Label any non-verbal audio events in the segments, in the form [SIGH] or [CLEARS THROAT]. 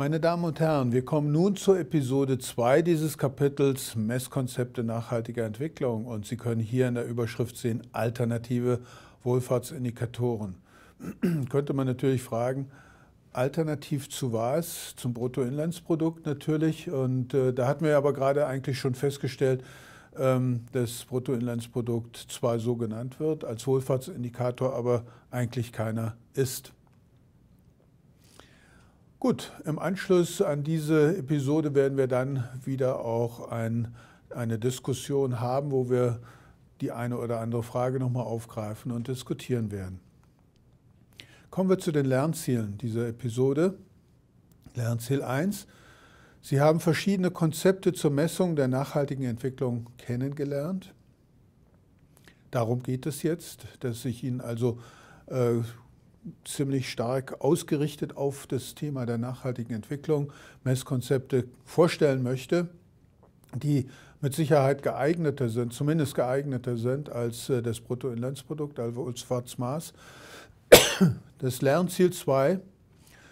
Meine Damen und Herren, wir kommen nun zur Episode 2 dieses Kapitels Messkonzepte nachhaltiger Entwicklung und Sie können hier in der Überschrift sehen alternative Wohlfahrtsindikatoren. [CLEARS THROAT] Könnte man natürlich fragen, alternativ zu was? Zum Bruttoinlandsprodukt natürlich und äh, da hatten wir aber gerade eigentlich schon festgestellt, ähm, dass Bruttoinlandsprodukt zwar so genannt wird als Wohlfahrtsindikator, aber eigentlich keiner ist. Gut, im Anschluss an diese Episode werden wir dann wieder auch ein, eine Diskussion haben, wo wir die eine oder andere Frage nochmal aufgreifen und diskutieren werden. Kommen wir zu den Lernzielen dieser Episode. Lernziel 1. Sie haben verschiedene Konzepte zur Messung der nachhaltigen Entwicklung kennengelernt. Darum geht es jetzt, dass ich Ihnen also äh, ziemlich stark ausgerichtet auf das Thema der nachhaltigen Entwicklung Messkonzepte vorstellen möchte, die mit Sicherheit geeigneter sind, zumindest geeigneter sind als äh, das Bruttoinlandsprodukt, also als Schwarzmaß. Das Lernziel 2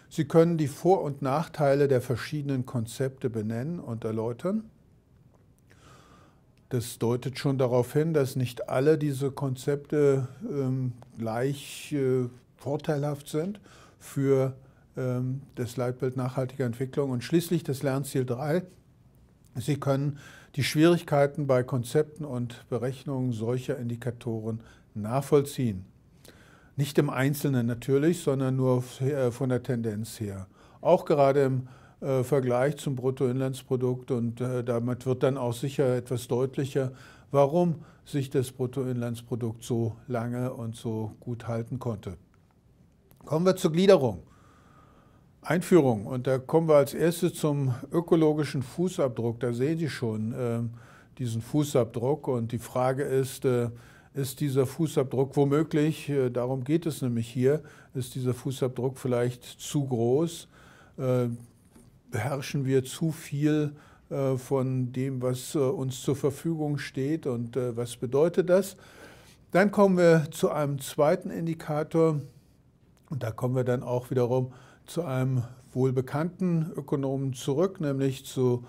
Sie können die Vor- und Nachteile der verschiedenen Konzepte benennen und erläutern. Das deutet schon darauf hin, dass nicht alle diese Konzepte ähm, gleich äh, vorteilhaft sind für ähm, das Leitbild nachhaltiger Entwicklung. Und schließlich das Lernziel 3. Sie können die Schwierigkeiten bei Konzepten und Berechnungen solcher Indikatoren nachvollziehen. Nicht im Einzelnen natürlich, sondern nur äh, von der Tendenz her. Auch gerade im äh, Vergleich zum Bruttoinlandsprodukt und äh, damit wird dann auch sicher etwas deutlicher, warum sich das Bruttoinlandsprodukt so lange und so gut halten konnte. Kommen wir zur Gliederung. Einführung. Und da kommen wir als erstes zum ökologischen Fußabdruck. Da sehen Sie schon äh, diesen Fußabdruck. Und die Frage ist, äh, ist dieser Fußabdruck womöglich, äh, darum geht es nämlich hier, ist dieser Fußabdruck vielleicht zu groß? Äh, beherrschen wir zu viel äh, von dem, was äh, uns zur Verfügung steht? Und was bedeutet das? Dann kommen wir zu einem zweiten Indikator, und da kommen wir dann auch wiederum zu einem wohlbekannten Ökonomen zurück, nämlich zu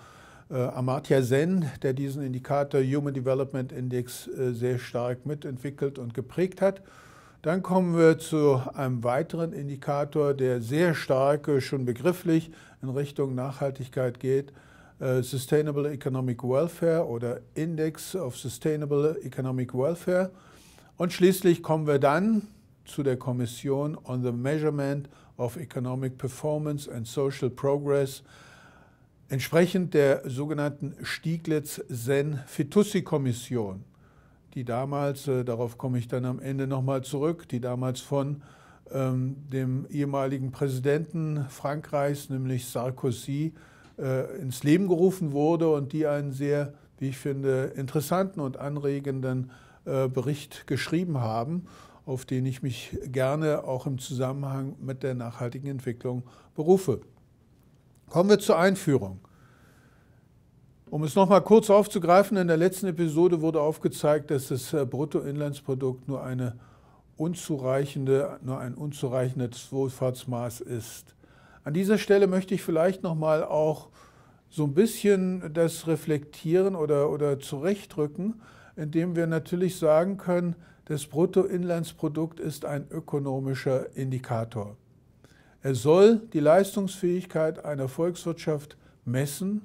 äh, Amartya Sen, der diesen Indikator Human Development Index äh, sehr stark mitentwickelt und geprägt hat. Dann kommen wir zu einem weiteren Indikator, der sehr stark äh, schon begrifflich in Richtung Nachhaltigkeit geht. Sustainable Economic Welfare oder Index of Sustainable Economic Welfare. Und schließlich kommen wir dann zu der Kommission on the Measurement of Economic Performance and Social Progress entsprechend der sogenannten Stieglitz-Sen-Fitussi-Kommission, die damals, äh, darauf komme ich dann am Ende nochmal zurück, die damals von ähm, dem ehemaligen Präsidenten Frankreichs, nämlich Sarkozy, äh, ins Leben gerufen wurde und die einen sehr, wie ich finde, interessanten und anregenden äh, Bericht geschrieben haben auf den ich mich gerne auch im Zusammenhang mit der nachhaltigen Entwicklung berufe. Kommen wir zur Einführung. Um es nochmal kurz aufzugreifen, in der letzten Episode wurde aufgezeigt, dass das äh, Bruttoinlandsprodukt nur, eine unzureichende, nur ein unzureichendes Wohlfahrtsmaß ist. An dieser Stelle möchte ich vielleicht nochmal auch so ein bisschen das reflektieren oder, oder zurechtrücken, indem wir natürlich sagen können, das Bruttoinlandsprodukt ist ein ökonomischer Indikator. Er soll die Leistungsfähigkeit einer Volkswirtschaft messen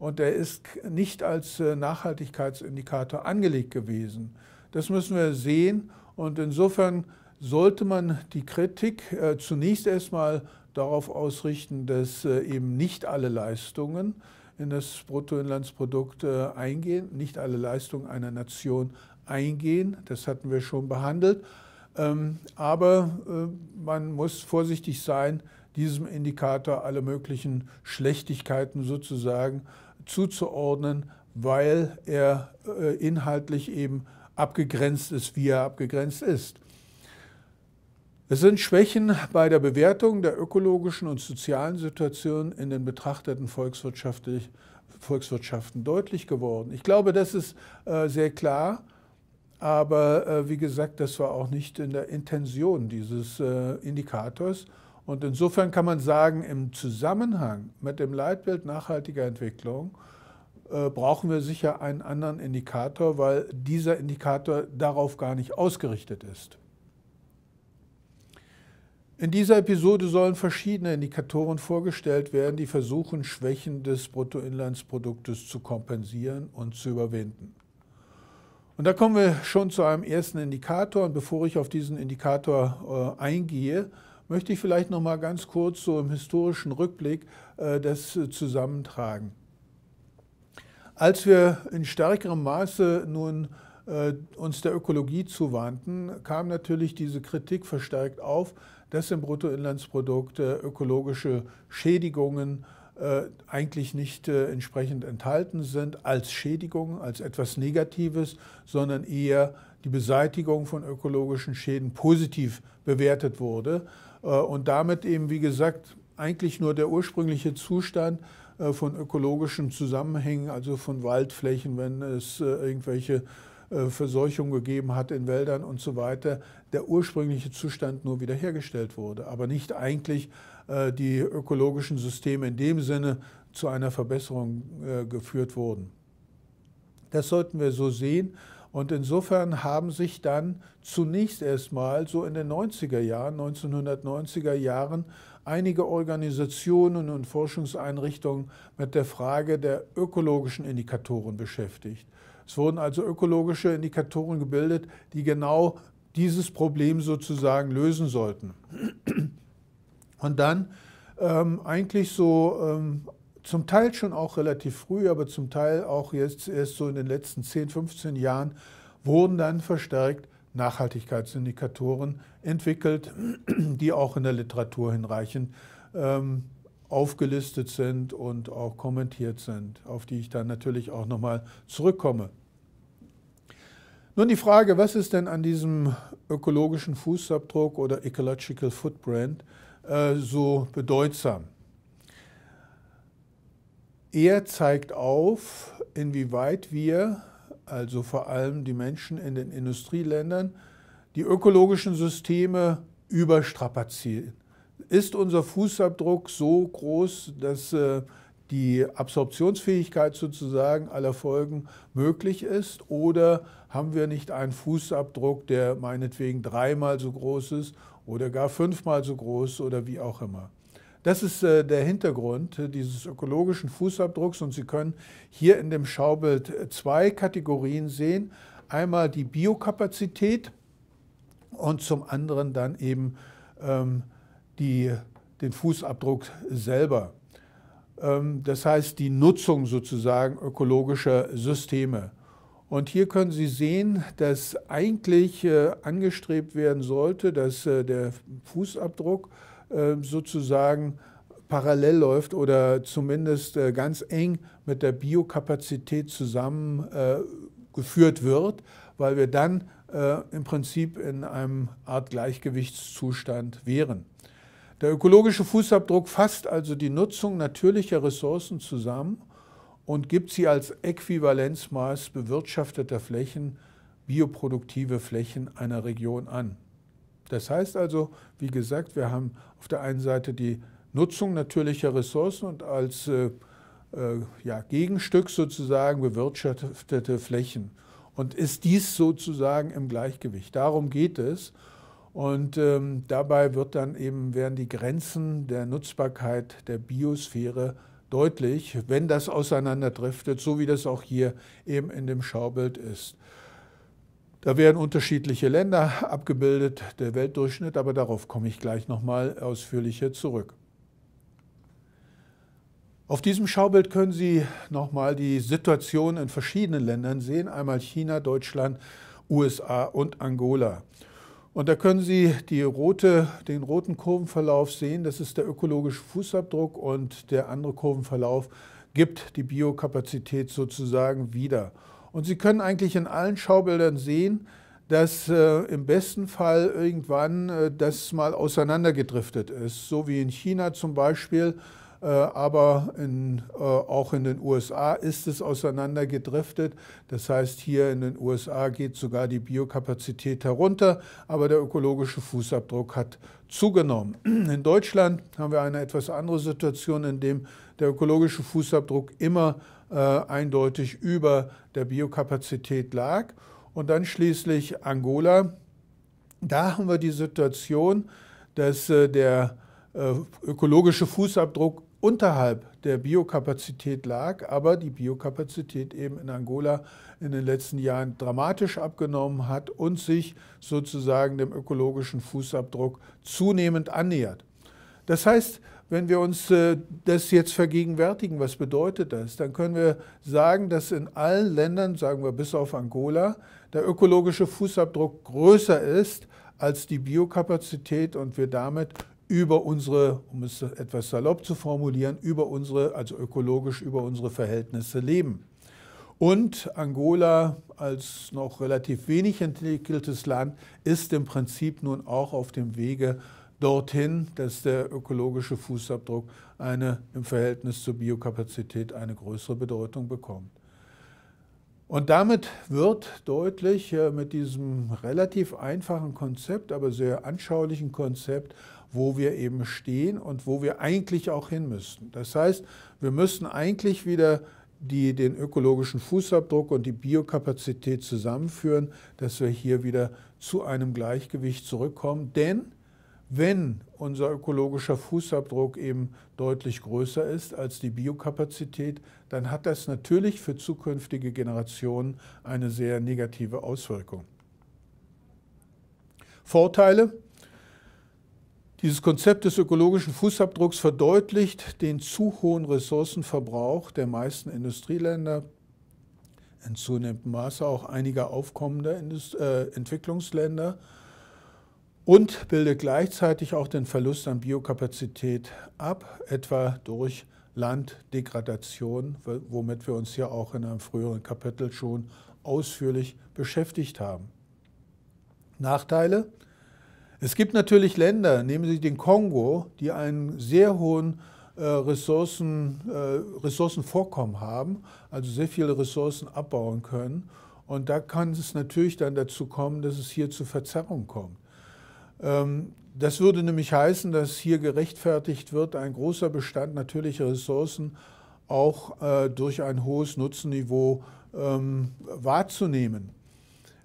und er ist nicht als äh, Nachhaltigkeitsindikator angelegt gewesen. Das müssen wir sehen und insofern sollte man die Kritik äh, zunächst erstmal darauf ausrichten, dass äh, eben nicht alle Leistungen in das Bruttoinlandsprodukt äh, eingehen, nicht alle Leistungen einer Nation eingehen. Das hatten wir schon behandelt. Ähm, aber äh, man muss vorsichtig sein, diesem Indikator alle möglichen Schlechtigkeiten sozusagen zuzuordnen, weil er äh, inhaltlich eben abgegrenzt ist, wie er abgegrenzt ist. Es sind Schwächen bei der Bewertung der ökologischen und sozialen Situation in den betrachteten Volkswirtschaften deutlich geworden. Ich glaube, das ist äh, sehr klar. Aber äh, wie gesagt, das war auch nicht in der Intention dieses äh, Indikators. Und insofern kann man sagen, im Zusammenhang mit dem Leitbild nachhaltiger Entwicklung brauchen wir sicher einen anderen Indikator, weil dieser Indikator darauf gar nicht ausgerichtet ist. In dieser Episode sollen verschiedene Indikatoren vorgestellt werden, die versuchen, Schwächen des Bruttoinlandsproduktes zu kompensieren und zu überwinden. Und da kommen wir schon zu einem ersten Indikator. Und bevor ich auf diesen Indikator äh, eingehe, möchte ich vielleicht noch mal ganz kurz so im historischen Rückblick äh, das äh, zusammentragen. Als wir in stärkerem Maße nun äh, uns der Ökologie zuwandten, kam natürlich diese Kritik verstärkt auf, dass im Bruttoinlandsprodukt ökologische Schädigungen äh, eigentlich nicht äh, entsprechend enthalten sind als Schädigung, als etwas Negatives, sondern eher die Beseitigung von ökologischen Schäden positiv bewertet wurde äh, und damit eben, wie gesagt, eigentlich nur der ursprüngliche Zustand von ökologischen Zusammenhängen, also von Waldflächen, wenn es irgendwelche Verseuchungen gegeben hat in Wäldern und so weiter, der ursprüngliche Zustand nur wiederhergestellt wurde, aber nicht eigentlich äh, die ökologischen Systeme in dem Sinne zu einer Verbesserung äh, geführt wurden. Das sollten wir so sehen. Und insofern haben sich dann zunächst erstmal so in den 90er Jahren, 1990er Jahren, einige Organisationen und Forschungseinrichtungen mit der Frage der ökologischen Indikatoren beschäftigt. Es wurden also ökologische Indikatoren gebildet, die genau dieses Problem sozusagen lösen sollten. Und dann ähm, eigentlich so ähm, zum Teil schon auch relativ früh, aber zum Teil auch jetzt erst so in den letzten 10, 15 Jahren wurden dann verstärkt Nachhaltigkeitsindikatoren entwickelt, die auch in der Literatur hinreichend ähm, aufgelistet sind und auch kommentiert sind, auf die ich dann natürlich auch nochmal zurückkomme. Nun die Frage, was ist denn an diesem ökologischen Fußabdruck oder Ecological Footprint äh, so bedeutsam? Er zeigt auf, inwieweit wir, also vor allem die Menschen in den Industrieländern, die ökologischen Systeme überstrapazieren. Ist unser Fußabdruck so groß, dass äh, die Absorptionsfähigkeit sozusagen aller Folgen möglich ist oder haben wir nicht einen Fußabdruck, der meinetwegen dreimal so groß ist oder gar fünfmal so groß oder wie auch immer. Das ist äh, der Hintergrund dieses ökologischen Fußabdrucks und Sie können hier in dem Schaubild äh, zwei Kategorien sehen. Einmal die Biokapazität und zum anderen dann eben ähm, die, den Fußabdruck selber. Ähm, das heißt die Nutzung sozusagen ökologischer Systeme. Und hier können Sie sehen, dass eigentlich äh, angestrebt werden sollte, dass äh, der Fußabdruck äh, sozusagen parallel läuft oder zumindest ganz eng mit der Biokapazität zusammengeführt wird, weil wir dann im Prinzip in einem Art Gleichgewichtszustand wären. Der ökologische Fußabdruck fasst also die Nutzung natürlicher Ressourcen zusammen und gibt sie als Äquivalenzmaß bewirtschafteter Flächen, bioproduktive Flächen einer Region an. Das heißt also, wie gesagt, wir haben auf der einen Seite die Nutzung natürlicher Ressourcen und als äh, äh, ja, Gegenstück sozusagen bewirtschaftete Flächen. Und ist dies sozusagen im Gleichgewicht? Darum geht es. Und ähm, dabei wird dann eben, werden die Grenzen der Nutzbarkeit der Biosphäre deutlich, wenn das auseinanderdriftet, so wie das auch hier eben in dem Schaubild ist. Da werden unterschiedliche Länder abgebildet, der Weltdurchschnitt, aber darauf komme ich gleich nochmal ausführlicher zurück. Auf diesem Schaubild können Sie nochmal die Situation in verschiedenen Ländern sehen, einmal China, Deutschland, USA und Angola. Und da können Sie rote, den roten Kurvenverlauf sehen. Das ist der ökologische Fußabdruck und der andere Kurvenverlauf gibt die Biokapazität sozusagen wieder. Und Sie können eigentlich in allen Schaubildern sehen, dass äh, im besten Fall irgendwann äh, das mal auseinandergedriftet ist. So wie in China zum Beispiel äh, aber in, äh, auch in den USA ist es auseinandergedriftet. Das heißt, hier in den USA geht sogar die Biokapazität herunter, aber der ökologische Fußabdruck hat zugenommen. In Deutschland haben wir eine etwas andere Situation, in dem der ökologische Fußabdruck immer äh, eindeutig über der Biokapazität lag. Und dann schließlich Angola. Da haben wir die Situation, dass äh, der äh, ökologische Fußabdruck unterhalb der Biokapazität lag, aber die Biokapazität eben in Angola in den letzten Jahren dramatisch abgenommen hat und sich sozusagen dem ökologischen Fußabdruck zunehmend annähert. Das heißt, wenn wir uns äh, das jetzt vergegenwärtigen, was bedeutet das, dann können wir sagen, dass in allen Ländern, sagen wir bis auf Angola, der ökologische Fußabdruck größer ist als die Biokapazität und wir damit über unsere, um es etwas salopp zu formulieren, über unsere, also ökologisch über unsere Verhältnisse leben. Und Angola als noch relativ wenig entwickeltes Land ist im Prinzip nun auch auf dem Wege dorthin, dass der ökologische Fußabdruck eine im Verhältnis zur Biokapazität eine größere Bedeutung bekommt. Und damit wird deutlich äh, mit diesem relativ einfachen Konzept, aber sehr anschaulichen Konzept, wo wir eben stehen und wo wir eigentlich auch hin müssten. Das heißt, wir müssen eigentlich wieder die, den ökologischen Fußabdruck und die Biokapazität zusammenführen, dass wir hier wieder zu einem Gleichgewicht zurückkommen. Denn wenn unser ökologischer Fußabdruck eben deutlich größer ist als die Biokapazität, dann hat das natürlich für zukünftige Generationen eine sehr negative Auswirkung. Vorteile, dieses Konzept des ökologischen Fußabdrucks verdeutlicht den zu hohen Ressourcenverbrauch der meisten Industrieländer, in zunehmendem Maße auch einiger aufkommender äh, Entwicklungsländer und bildet gleichzeitig auch den Verlust an Biokapazität ab, etwa durch Landdegradation, womit wir uns ja auch in einem früheren Kapitel schon ausführlich beschäftigt haben. Nachteile? Es gibt natürlich Länder, nehmen Sie den Kongo, die einen sehr hohen äh, Ressourcen, äh, Ressourcenvorkommen haben, also sehr viele Ressourcen abbauen können. Und da kann es natürlich dann dazu kommen, dass es hier zu Verzerrung kommt. Ähm, das würde nämlich heißen, dass hier gerechtfertigt wird, ein großer Bestand natürlicher Ressourcen auch äh, durch ein hohes Nutzenniveau ähm, wahrzunehmen.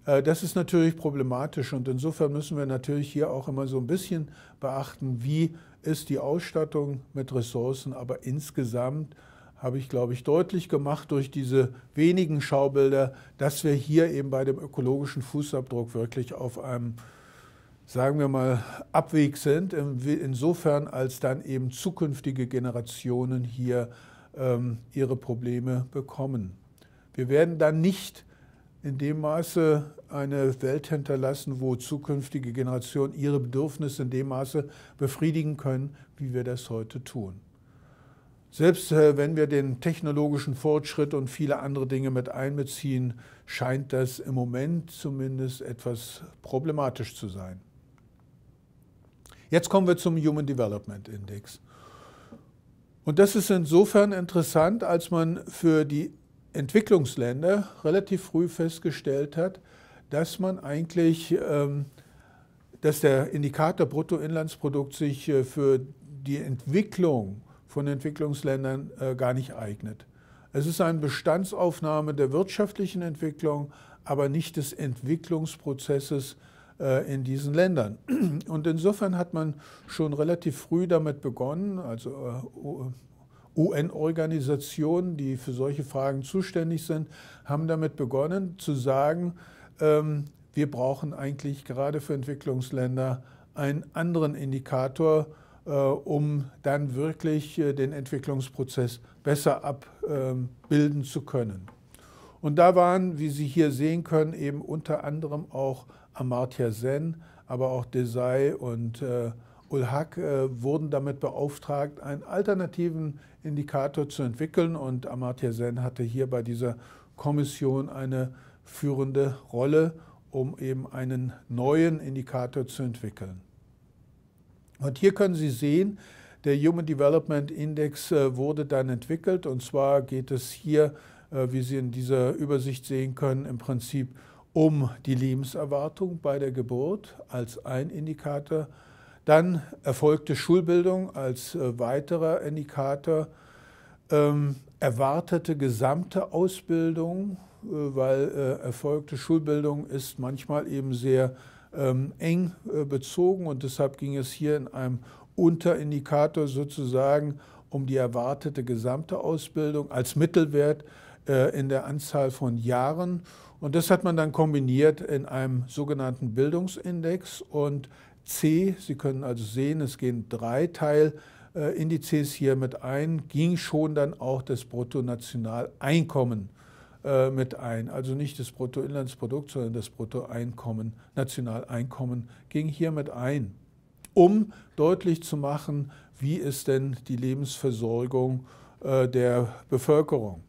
Äh, das ist natürlich problematisch und insofern müssen wir natürlich hier auch immer so ein bisschen beachten, wie ist die Ausstattung mit Ressourcen, aber insgesamt habe ich, glaube ich, deutlich gemacht durch diese wenigen Schaubilder, dass wir hier eben bei dem ökologischen Fußabdruck wirklich auf einem, sagen wir mal, Abweg sind, insofern als dann eben zukünftige Generationen hier ähm, ihre Probleme bekommen. Wir werden dann nicht in dem Maße eine Welt hinterlassen, wo zukünftige Generationen ihre Bedürfnisse in dem Maße befriedigen können, wie wir das heute tun. Selbst äh, wenn wir den technologischen Fortschritt und viele andere Dinge mit einbeziehen, scheint das im Moment zumindest etwas problematisch zu sein. Jetzt kommen wir zum Human Development Index. Und das ist insofern interessant, als man für die Entwicklungsländer relativ früh festgestellt hat, dass man eigentlich, ähm, dass der Indikator Bruttoinlandsprodukt sich äh, für die Entwicklung von Entwicklungsländern äh, gar nicht eignet. Es ist eine Bestandsaufnahme der wirtschaftlichen Entwicklung, aber nicht des Entwicklungsprozesses äh, in diesen Ländern. Und insofern hat man schon relativ früh damit begonnen, also UN-Organisationen, die für solche Fragen zuständig sind, haben damit begonnen zu sagen, ähm, wir brauchen eigentlich gerade für Entwicklungsländer einen anderen Indikator, äh, um dann wirklich äh, den Entwicklungsprozess besser abbilden ähm, zu können. Und da waren, wie Sie hier sehen können, eben unter anderem auch Amartya Sen, aber auch Desai und äh, Ulhak äh, wurden damit beauftragt, einen alternativen Indikator zu entwickeln. Und Amartya Sen hatte hier bei dieser Kommission eine führende Rolle, um eben einen neuen Indikator zu entwickeln. Und hier können Sie sehen, der Human Development Index äh, wurde dann entwickelt. Und zwar geht es hier, äh, wie Sie in dieser Übersicht sehen können, im Prinzip um die Lebenserwartung bei der Geburt als ein Indikator dann erfolgte Schulbildung als äh, weiterer Indikator, ähm, erwartete gesamte Ausbildung, äh, weil äh, erfolgte Schulbildung ist manchmal eben sehr ähm, eng äh, bezogen und deshalb ging es hier in einem Unterindikator sozusagen um die erwartete gesamte Ausbildung als Mittelwert äh, in der Anzahl von Jahren. Und das hat man dann kombiniert in einem sogenannten Bildungsindex. Und C. Sie können also sehen, es gehen drei Teilindizes äh, hier mit ein, ging schon dann auch das Bruttonationaleinkommen äh, mit ein. Also nicht das Bruttoinlandsprodukt, sondern das Bruttoeinkommen, Nationaleinkommen ging hier mit ein, um deutlich zu machen, wie ist denn die Lebensversorgung äh, der Bevölkerung.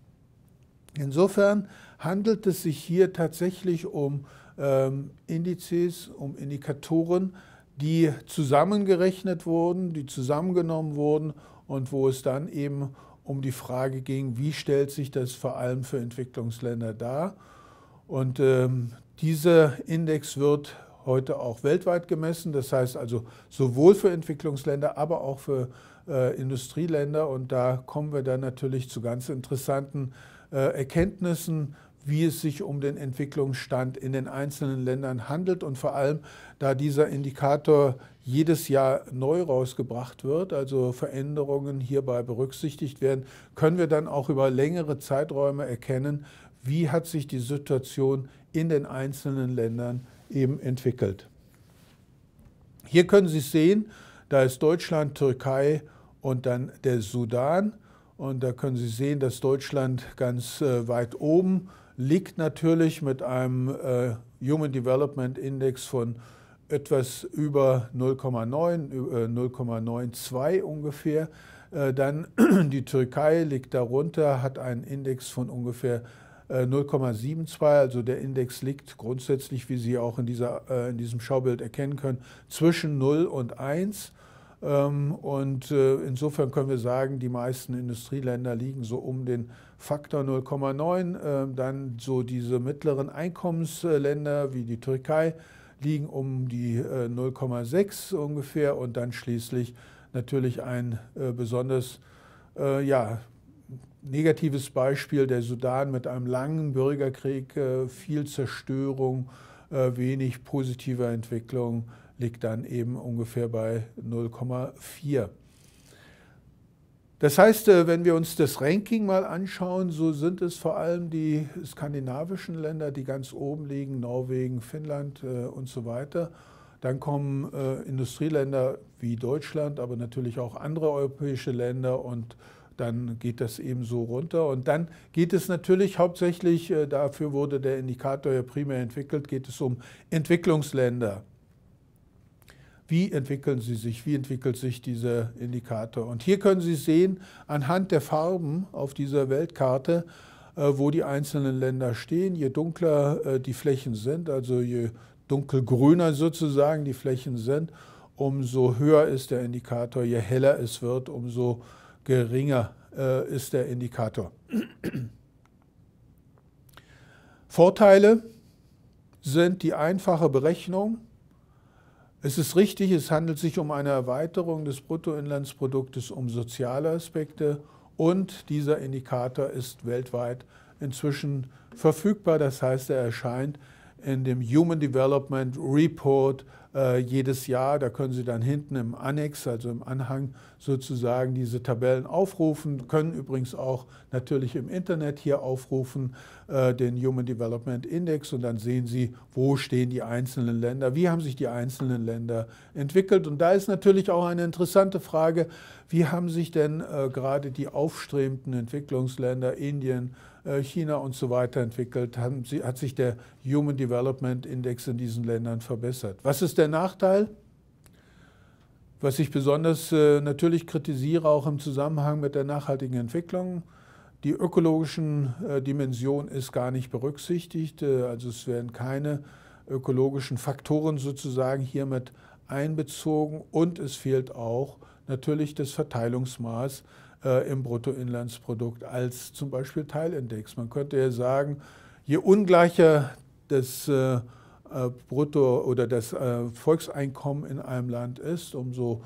Insofern handelt es sich hier tatsächlich um ähm, Indizes, um Indikatoren, die zusammengerechnet wurden, die zusammengenommen wurden und wo es dann eben um die Frage ging, wie stellt sich das vor allem für Entwicklungsländer dar. Und ähm, dieser Index wird heute auch weltweit gemessen, das heißt also sowohl für Entwicklungsländer, aber auch für äh, Industrieländer. Und da kommen wir dann natürlich zu ganz interessanten äh, Erkenntnissen, wie es sich um den Entwicklungsstand in den einzelnen Ländern handelt und vor allem, da dieser Indikator jedes Jahr neu rausgebracht wird, also Veränderungen hierbei berücksichtigt werden, können wir dann auch über längere Zeiträume erkennen, wie hat sich die Situation in den einzelnen Ländern eben entwickelt. Hier können Sie sehen, da ist Deutschland, Türkei und dann der Sudan. Und da können Sie sehen, dass Deutschland ganz äh, weit oben liegt natürlich mit einem äh, Human Development Index von etwas über 0,9, 0,92 äh, ungefähr. Äh, dann [CLEARS THROAT] die Türkei liegt darunter, hat einen Index von ungefähr 0,72, also der Index liegt grundsätzlich, wie Sie auch in, dieser, in diesem Schaubild erkennen können, zwischen 0 und 1. Ähm, und insofern können wir sagen, die meisten Industrieländer liegen so um den Faktor 0,9. Ähm, dann so diese mittleren Einkommensländer wie die Türkei liegen um die 0,6 äh, ungefähr und dann schließlich natürlich ein äh, besonders äh, ja, negatives Beispiel der Sudan mit einem langen Bürgerkrieg, viel Zerstörung, wenig positiver Entwicklung liegt dann eben ungefähr bei 0,4. Das heißt, äh, wenn wir uns das Ranking mal anschauen, so sind es vor allem die skandinavischen Länder, die ganz oben liegen, Norwegen, Finnland äh, und so weiter. Dann kommen äh, Industrieländer wie Deutschland, aber natürlich auch andere europäische Länder und dann geht das eben so runter. Und dann geht es natürlich hauptsächlich, dafür wurde der Indikator ja primär entwickelt, geht es um Entwicklungsländer wie entwickeln sie sich, wie entwickelt sich dieser Indikator. Und hier können Sie sehen, anhand der Farben auf dieser Weltkarte, äh, wo die einzelnen Länder stehen, je dunkler äh, die Flächen sind, also je dunkelgrüner sozusagen die Flächen sind, umso höher ist der Indikator, je heller es wird, umso geringer äh, ist der Indikator. Vorteile sind die einfache Berechnung es ist richtig, es handelt sich um eine Erweiterung des Bruttoinlandsproduktes um soziale Aspekte und dieser Indikator ist weltweit inzwischen verfügbar. Das heißt, er erscheint in dem Human Development Report äh, jedes Jahr. Da können Sie dann hinten im Annex, also im Anhang sozusagen, diese Tabellen aufrufen. Können übrigens auch natürlich im Internet hier aufrufen äh, den Human Development Index und dann sehen Sie, wo stehen die einzelnen Länder, wie haben sich die einzelnen Länder entwickelt. Und da ist natürlich auch eine interessante Frage, wie haben sich denn äh, gerade die aufstrebenden Entwicklungsländer, Indien, äh, China und so weiter entwickelt, sie, hat sich der Human Development Index in diesen Ländern verbessert. Was ist der Nachteil? Was ich besonders äh, natürlich kritisiere, auch im Zusammenhang mit der nachhaltigen Entwicklung, die ökologischen äh, Dimension ist gar nicht berücksichtigt. Äh, also es werden keine ökologischen Faktoren sozusagen hiermit einbezogen und es fehlt auch natürlich das Verteilungsmaß äh, im Bruttoinlandsprodukt als zum Beispiel Teilindex. Man könnte ja sagen, je ungleicher das äh, äh, Brutto- oder das Volkseinkommen in einem Land ist, umso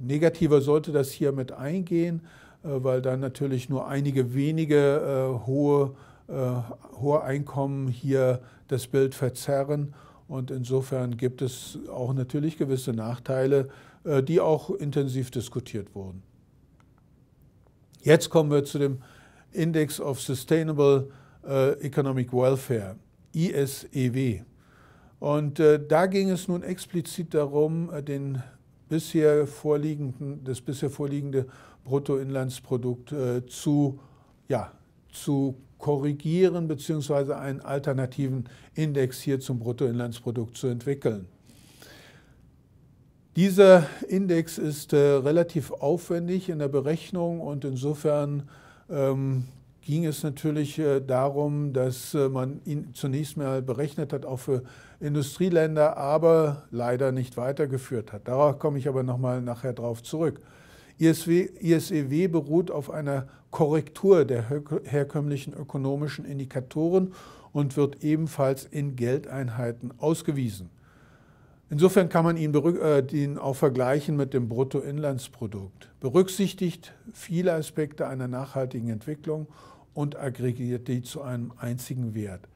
negativer sollte das hier mit eingehen, weil dann natürlich nur einige wenige hohe, hohe Einkommen hier das Bild verzerren. Und insofern gibt es auch natürlich gewisse Nachteile, die auch intensiv diskutiert wurden. Jetzt kommen wir zu dem Index of Sustainable äh, Economic Welfare, ISEW. Und äh, da ging es nun explizit darum, äh, den bisher vorliegenden, das bisher vorliegende Bruttoinlandsprodukt zu, ja, zu korrigieren bzw. einen alternativen Index hier zum Bruttoinlandsprodukt zu entwickeln. Dieser Index ist äh, relativ aufwendig in der Berechnung und insofern ähm, ging es natürlich äh, darum, dass äh, man ihn zunächst mal berechnet hat, auch für Industrieländer, aber leider nicht weitergeführt hat. Darauf komme ich aber nochmal nachher drauf zurück. ISEW e beruht auf einer Korrektur der herkömmlichen ökonomischen Indikatoren und wird ebenfalls in Geldeinheiten ausgewiesen. Insofern kann man ihn, äh, den auch vergleichen mit dem Bruttoinlandsprodukt. Berücksichtigt viele Aspekte einer nachhaltigen Entwicklung und aggregiert die zu einem einzigen Wert.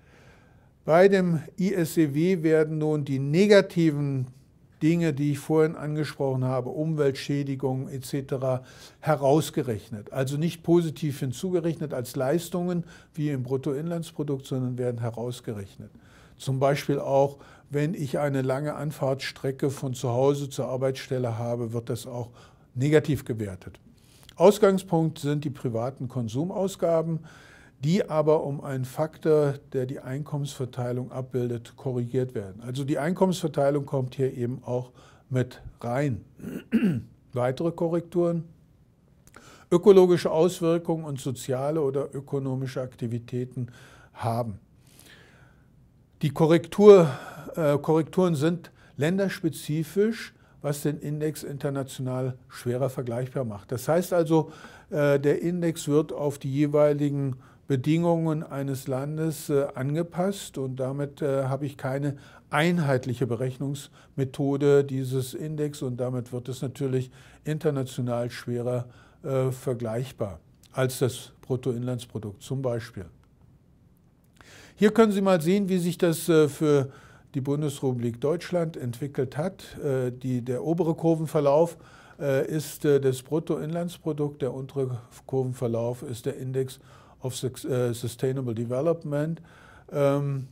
Bei dem ISEW werden nun die negativen Dinge, die ich vorhin angesprochen habe, Umweltschädigungen etc., herausgerechnet. Also nicht positiv hinzugerechnet als Leistungen wie im Bruttoinlandsprodukt, sondern werden herausgerechnet. Zum Beispiel auch, wenn ich eine lange Anfahrtsstrecke von zu Hause zur Arbeitsstelle habe, wird das auch negativ gewertet. Ausgangspunkt sind die privaten Konsumausgaben, die aber um einen Faktor, der die Einkommensverteilung abbildet, korrigiert werden. Also die Einkommensverteilung kommt hier eben auch mit rein. [CLEARS THROAT] Weitere Korrekturen. Ökologische Auswirkungen und soziale oder ökonomische Aktivitäten haben. Die Korrektur, äh, Korrekturen sind länderspezifisch, was den Index international schwerer vergleichbar macht. Das heißt also, äh, der Index wird auf die jeweiligen Bedingungen eines Landes äh, angepasst und damit äh, habe ich keine einheitliche Berechnungsmethode dieses Index und damit wird es natürlich international schwerer äh, vergleichbar als das Bruttoinlandsprodukt zum Beispiel. Hier können Sie mal sehen, wie sich das äh, für die Bundesrepublik Deutschland entwickelt hat. Äh, die, der obere Kurvenverlauf äh, ist das Bruttoinlandsprodukt, der untere Kurvenverlauf ist der Index of Sustainable Development, ähm,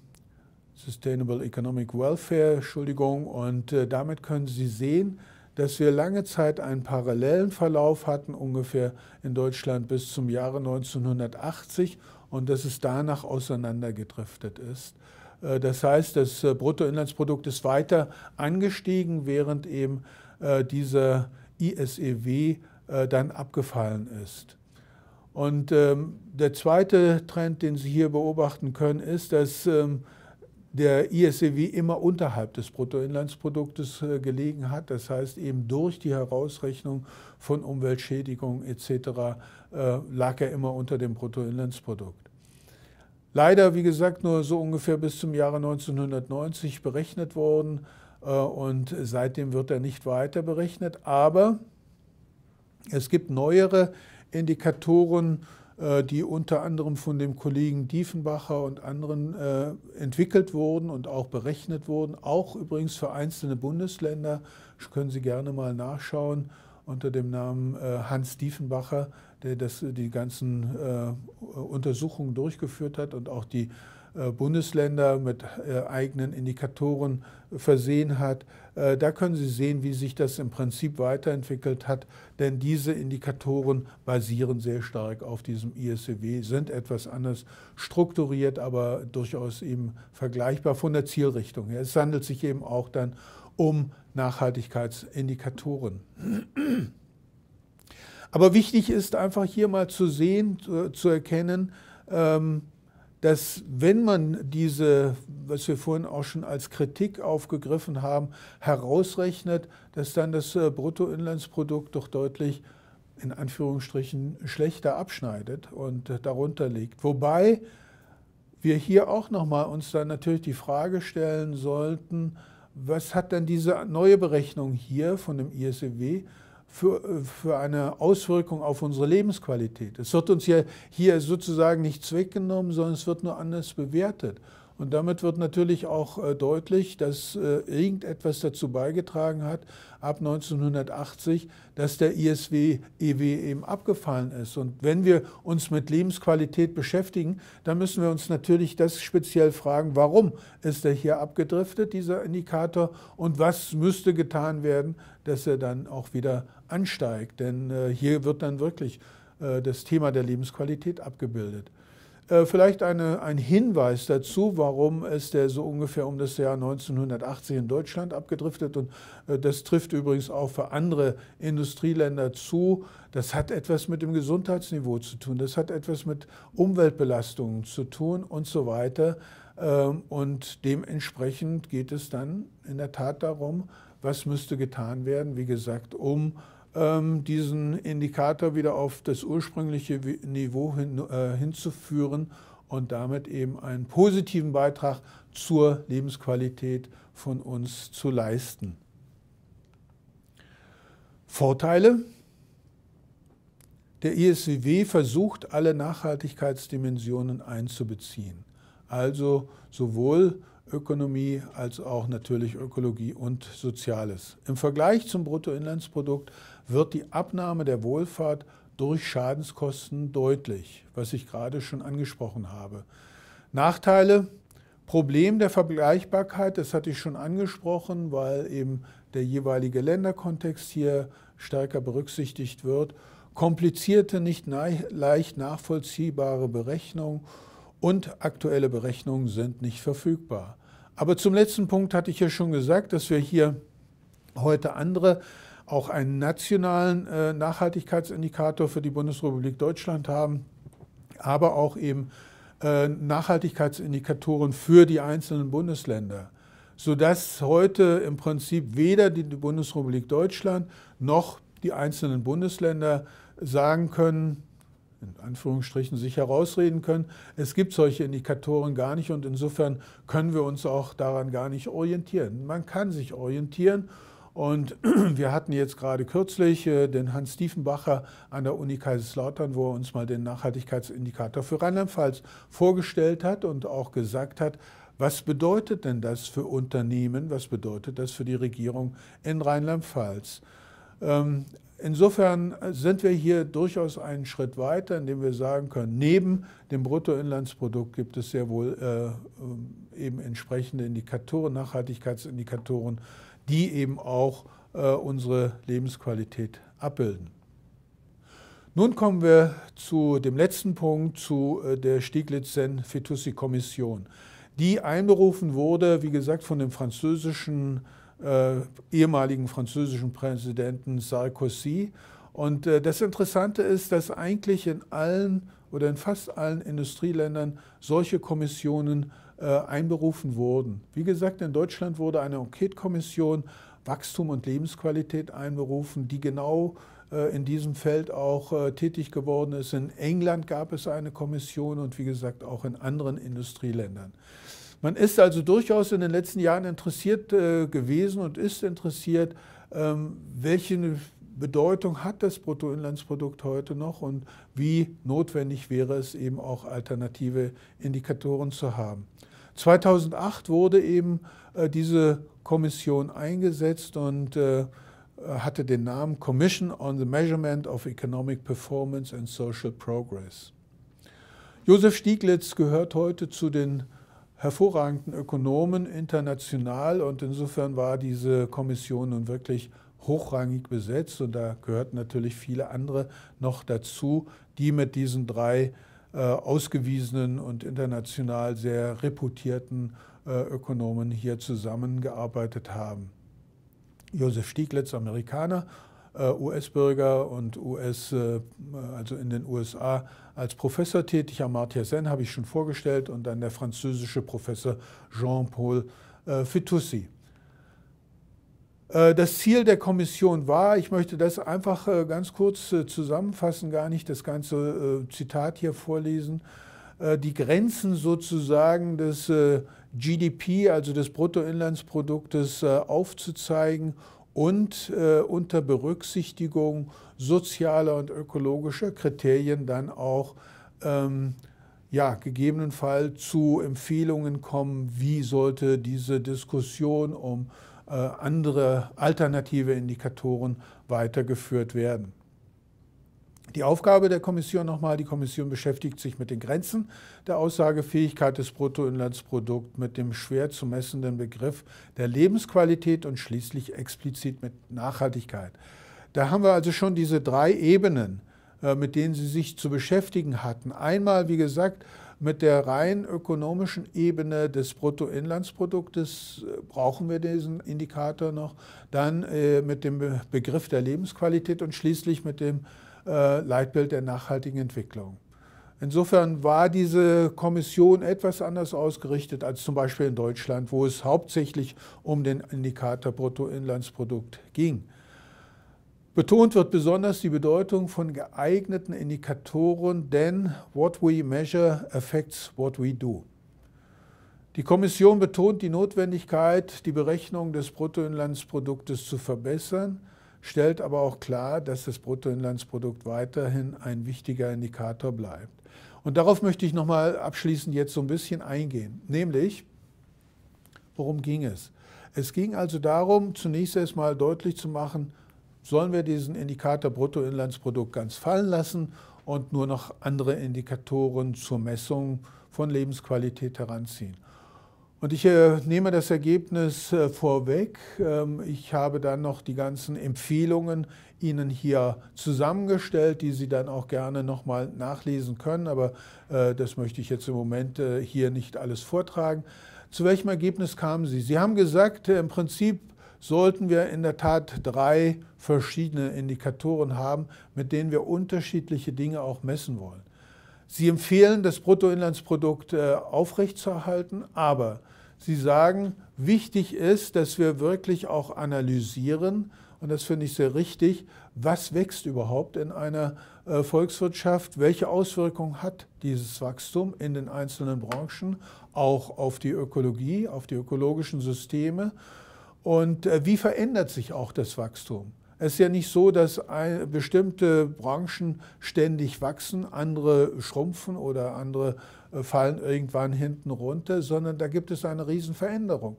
Sustainable Economic Welfare, Entschuldigung. Und damit können Sie sehen, dass wir lange Zeit einen parallelen Verlauf hatten, ungefähr in Deutschland bis zum Jahre 1980 und dass es danach auseinandergedriftet ist. Äh, das heißt, das äh, Bruttoinlandsprodukt ist weiter angestiegen, während eben äh, diese ISEW dann abgefallen ist. Und ähm, der zweite Trend, den Sie hier beobachten können, ist, dass ähm, der ISEW immer unterhalb des Bruttoinlandsproduktes äh, gelegen hat. Das heißt, eben durch die Herausrechnung von Umweltschädigungen etc. Äh, lag er immer unter dem Bruttoinlandsprodukt. Leider, wie gesagt, nur so ungefähr bis zum Jahre 1990 berechnet worden äh, und seitdem wird er nicht weiter berechnet. Aber es gibt neuere Indikatoren, äh, die unter anderem von dem Kollegen Diefenbacher und anderen äh, entwickelt wurden und auch berechnet wurden. Auch übrigens für einzelne Bundesländer Das können Sie gerne mal nachschauen unter dem Namen äh, Hans Diefenbacher, der das, die ganzen Untersuchungen durchgeführt hat und auch die äh, Bundesländer mit äh, eigenen Indikatoren äh, versehen hat. Da können Sie sehen, wie sich das im Prinzip weiterentwickelt hat, denn diese Indikatoren basieren sehr stark auf diesem ISCW, e sind etwas anders strukturiert, aber durchaus eben vergleichbar von der Zielrichtung her. Es handelt sich eben auch dann um Nachhaltigkeitsindikatoren. Aber wichtig ist einfach hier mal zu sehen, zu, erkennen, ähm, dass wenn man diese, was wir vorhin auch schon als Kritik aufgegriffen haben, herausrechnet, dass dann das äh, Bruttoinlandsprodukt doch deutlich in Anführungsstrichen schlechter abschneidet und äh, darunter liegt. Wobei wir hier auch nochmal uns dann natürlich die Frage stellen sollten, was hat denn diese neue Berechnung hier von dem ISEW für, für eine Auswirkung auf unsere Lebensqualität. Es wird uns ja hier sozusagen nichts weggenommen, sondern es wird nur anders bewertet. Und damit wird natürlich auch äh, deutlich, dass äh, irgendetwas dazu beigetragen hat, ab 1980, dass der ISW EW eben abgefallen ist. Und wenn wir uns mit Lebensqualität beschäftigen, dann müssen wir uns natürlich das speziell fragen, warum ist er hier abgedriftet, dieser Indikator, und was müsste getan werden, dass er dann auch wieder ansteigt. Denn äh, hier wird dann wirklich äh, das Thema der Lebensqualität abgebildet. Äh, vielleicht eine, ein Hinweis dazu, warum ist der so ungefähr um das Jahr 1980 in Deutschland abgedriftet und äh, das trifft übrigens auch für andere Industrieländer zu. Das hat etwas mit dem Gesundheitsniveau zu tun, das hat etwas mit Umweltbelastungen zu tun und so weiter. Ähm, und dementsprechend geht es dann in der Tat darum, was müsste getan werden, wie gesagt, um ähm, diesen Indikator wieder auf das ursprüngliche Niveau hin, äh, hinzuführen und damit eben einen positiven Beitrag zur Lebensqualität von uns zu leisten. Vorteile. Der ISWW versucht, alle Nachhaltigkeitsdimensionen einzubeziehen. Also sowohl Ökonomie als auch natürlich Ökologie und Soziales. Im Vergleich zum Bruttoinlandsprodukt wird die Abnahme der Wohlfahrt durch Schadenskosten deutlich, was ich gerade schon angesprochen habe. Nachteile, Problem der Vergleichbarkeit, das hatte ich schon angesprochen, weil eben der jeweilige Länderkontext hier stärker berücksichtigt wird, komplizierte, nicht leicht nachvollziehbare Berechnung und aktuelle Berechnungen sind nicht verfügbar. Aber zum letzten Punkt hatte ich ja schon gesagt, dass wir hier heute andere auch einen nationalen äh, Nachhaltigkeitsindikator für die Bundesrepublik Deutschland haben, aber auch eben äh, Nachhaltigkeitsindikatoren für die einzelnen Bundesländer, sodass heute im Prinzip weder die, die Bundesrepublik Deutschland noch die einzelnen Bundesländer sagen können, in Anführungsstrichen sich herausreden können. Es gibt solche Indikatoren gar nicht und insofern können wir uns auch daran gar nicht orientieren. Man kann sich orientieren und [CLEARS THROAT] wir hatten jetzt gerade kürzlich äh, den Hans Diefenbacher an der Uni Kaiserslautern, wo er uns mal den Nachhaltigkeitsindikator für Rheinland-Pfalz vorgestellt hat und auch gesagt hat, was bedeutet denn das für Unternehmen, was bedeutet das für die Regierung in Rheinland-Pfalz? Ähm, insofern sind wir hier durchaus einen Schritt weiter, indem wir sagen können, neben dem Bruttoinlandsprodukt gibt es sehr wohl äh, ähm, eben entsprechende Indikatoren, Nachhaltigkeitsindikatoren, die eben auch äh, unsere Lebensqualität abbilden. Nun kommen wir zu dem letzten Punkt, zu äh, der Stieglitz-Zen-Fitoussi-Kommission, die einberufen wurde, wie gesagt, von dem französischen, äh, ehemaligen französischen Präsidenten Sarkozy. Und äh, das Interessante ist, dass eigentlich in allen oder in fast allen Industrieländern solche Kommissionen äh, einberufen wurden. Wie gesagt, in Deutschland wurde eine Enquete-Kommission Wachstum und Lebensqualität einberufen, die genau äh, in diesem Feld auch äh, tätig geworden ist. In England gab es eine Kommission und wie gesagt auch in anderen Industrieländern. Man ist also durchaus in den letzten Jahren interessiert gewesen und ist interessiert, ähm, welche Bedeutung hat das Bruttoinlandsprodukt heute noch und wie notwendig wäre es eben auch alternative Indikatoren zu haben. 2008 wurde eben äh, diese Kommission eingesetzt und äh, hatte den Namen Commission on the Measurement of Economic Performance and Social Progress. Josef Stieglitz gehört heute zu den hervorragenden Ökonomen international und insofern war diese Kommission nun wirklich hochrangig besetzt und da gehörten natürlich viele andere noch dazu, die mit diesen drei äh, ausgewiesenen und international sehr reputierten äh, Ökonomen hier zusammengearbeitet haben. Josef Stieglitz, Amerikaner, äh, US-Bürger und US, also in den USA als Professor tätig. Amartya Sen habe ich schon vorgestellt und dann der französische Professor Jean-Paul Fitoussi. Äh, das Ziel der Kommission war, ich möchte das einfach äh, ganz kurz äh, zusammenfassen, gar nicht das ganze Zitat hier vorlesen, die Grenzen sozusagen des GDP, also des Bruttoinlandsproduktes, aufzuzeigen und unter Berücksichtigung sozialer und ökologischer Kriterien dann auch ähm, ja, gegebenenfalls zu Empfehlungen kommen, wie sollte diese Diskussion um äh, äh, andere alternative Indikatoren weitergeführt werden. Die Aufgabe der Kommission nochmal, die Kommission beschäftigt sich mit den Grenzen der Aussagefähigkeit des Bruttoinlandsprodukts, mit dem schwer zu messenden Begriff der Lebensqualität und schließlich explizit mit Nachhaltigkeit. Da haben wir also schon diese drei Ebenen, äh, mit denen sie sich zu beschäftigen hatten. Einmal, wie gesagt, mit der rein ökonomischen Ebene des Bruttoinlandsproduktes äh, brauchen wir diesen Indikator noch, dann äh, mit dem Begriff der Lebensqualität und schließlich mit dem äh, Leitbild der nachhaltigen Entwicklung. Insofern war diese Kommission etwas anders ausgerichtet als zum Beispiel in Deutschland, wo es hauptsächlich um den Indikator Bruttoinlandsprodukt ging. Betont wird besonders die Bedeutung von geeigneten Indikatoren, denn what we measure affects what we do. Die Kommission betont die Notwendigkeit, die Berechnung des Bruttoinlandsproduktes zu verbessern, stellt aber auch klar, dass das Bruttoinlandsprodukt weiterhin ein wichtiger Indikator bleibt. Und darauf möchte ich nochmal abschließend jetzt so ein bisschen eingehen, nämlich worum ging es? Es ging also darum, zunächst erstmal deutlich zu machen, sollen wir diesen Indikator Bruttoinlandsprodukt ganz fallen lassen und nur noch andere Indikatoren zur Messung von Lebensqualität heranziehen. Und ich äh, nehme das Ergebnis äh, vorweg. Ähm, ich habe dann noch die ganzen Empfehlungen Ihnen hier zusammengestellt, die Sie dann auch gerne nochmal nachlesen können. Aber äh, das möchte ich jetzt im Moment hier nicht alles vortragen. Zu welchem Ergebnis kamen Sie? Sie haben gesagt, im Prinzip sollten wir in der Tat drei verschiedene Indikatoren haben, mit denen wir unterschiedliche Dinge auch messen wollen. Sie empfehlen, das Bruttoinlandsprodukt äh, aufrechtzuerhalten, aber Sie sagen, wichtig ist, dass wir wirklich auch analysieren, und das finde ich sehr richtig, was wächst überhaupt in einer äh, Volkswirtschaft, welche Auswirkungen hat dieses Wachstum in den einzelnen Branchen, auch auf die Ökologie, auf die ökologischen Systeme und äh, wie verändert sich auch das Wachstum? Es ist ja nicht so, dass bestimmte Branchen ständig wachsen, andere schrumpfen oder andere äh, fallen irgendwann hinten runter, sondern da gibt es eine Riesenveränderung.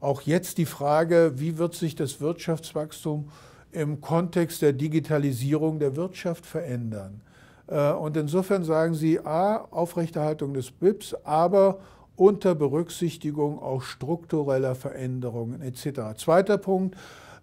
Auch jetzt die Frage, wie wird sich das Wirtschaftswachstum im Kontext der Digitalisierung der Wirtschaft verändern? Äh, und insofern sagen Sie, a, Aufrechterhaltung des BIPs, aber unter Berücksichtigung auch struktureller Veränderungen etc. Zweiter Punkt,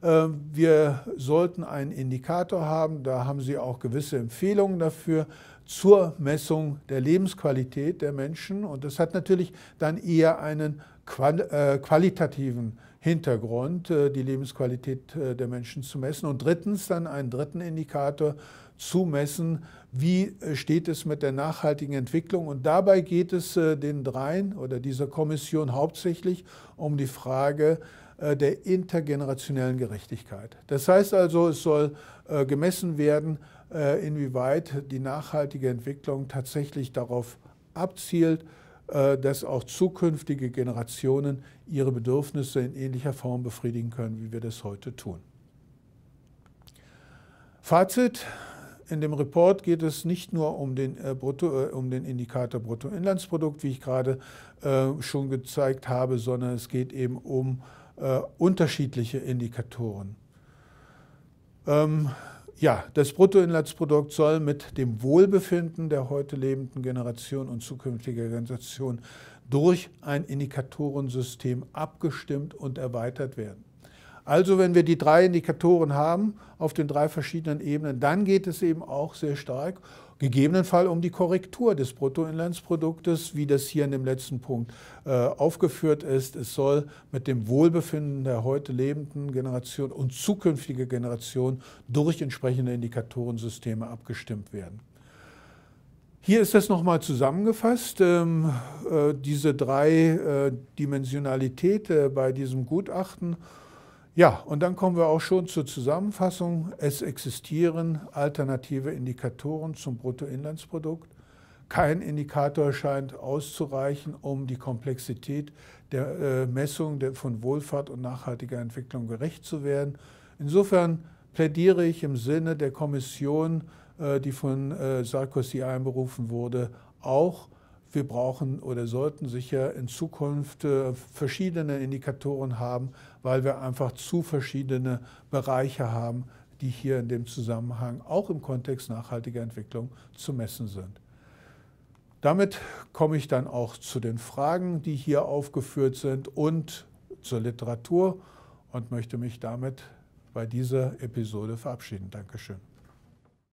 ähm, wir sollten einen Indikator haben, da haben Sie auch gewisse Empfehlungen dafür zur Messung der Lebensqualität der Menschen. Und das hat natürlich dann eher einen äh, qualitativen Hintergrund, äh, die Lebensqualität äh, der Menschen zu messen. Und drittens dann einen dritten Indikator zu messen, wie äh, steht es mit der nachhaltigen Entwicklung. Und dabei geht es äh, den dreien oder dieser Kommission hauptsächlich um die Frage äh, der intergenerationellen Gerechtigkeit. Das heißt also, es soll gemessen werden, inwieweit die nachhaltige Entwicklung tatsächlich darauf abzielt, dass auch zukünftige Generationen ihre Bedürfnisse in ähnlicher Form befriedigen können, wie wir das heute tun. Fazit, in dem Report geht es nicht nur um den, äh, Brutto, äh, um den Indikator Bruttoinlandsprodukt, wie ich gerade äh, schon gezeigt habe, sondern es geht eben um äh, unterschiedliche Indikatoren. Ähm, ja, das Bruttoinlandsprodukt soll mit dem Wohlbefinden der heute lebenden Generation und zukünftiger Generation durch ein Indikatorensystem abgestimmt und erweitert werden. Also wenn wir die drei Indikatoren haben auf den drei verschiedenen Ebenen, dann geht es eben auch sehr stark, gegebenenfalls um die Korrektur des Bruttoinlandsproduktes, wie das hier in dem letzten Punkt äh, aufgeführt ist. Es soll mit dem Wohlbefinden der heute lebenden Generation und zukünftige Generation durch entsprechende Indikatorensysteme abgestimmt werden. Hier ist das nochmal zusammengefasst, ähm, äh, diese drei äh, Dimensionalität äh, bei diesem Gutachten. Ja, und dann kommen wir auch schon zur Zusammenfassung. Es existieren alternative Indikatoren zum Bruttoinlandsprodukt. Kein Indikator scheint auszureichen, um die Komplexität der äh, Messung von Wohlfahrt und nachhaltiger Entwicklung gerecht zu werden. Insofern plädiere ich im Sinne der Kommission, äh, die von äh, Sarkozy einberufen wurde, auch wir brauchen oder sollten sicher in Zukunft verschiedene Indikatoren haben, weil wir einfach zu verschiedene Bereiche haben, die hier in dem Zusammenhang auch im Kontext nachhaltiger Entwicklung zu messen sind. Damit komme ich dann auch zu den Fragen, die hier aufgeführt sind und zur Literatur und möchte mich damit bei dieser Episode verabschieden. Dankeschön.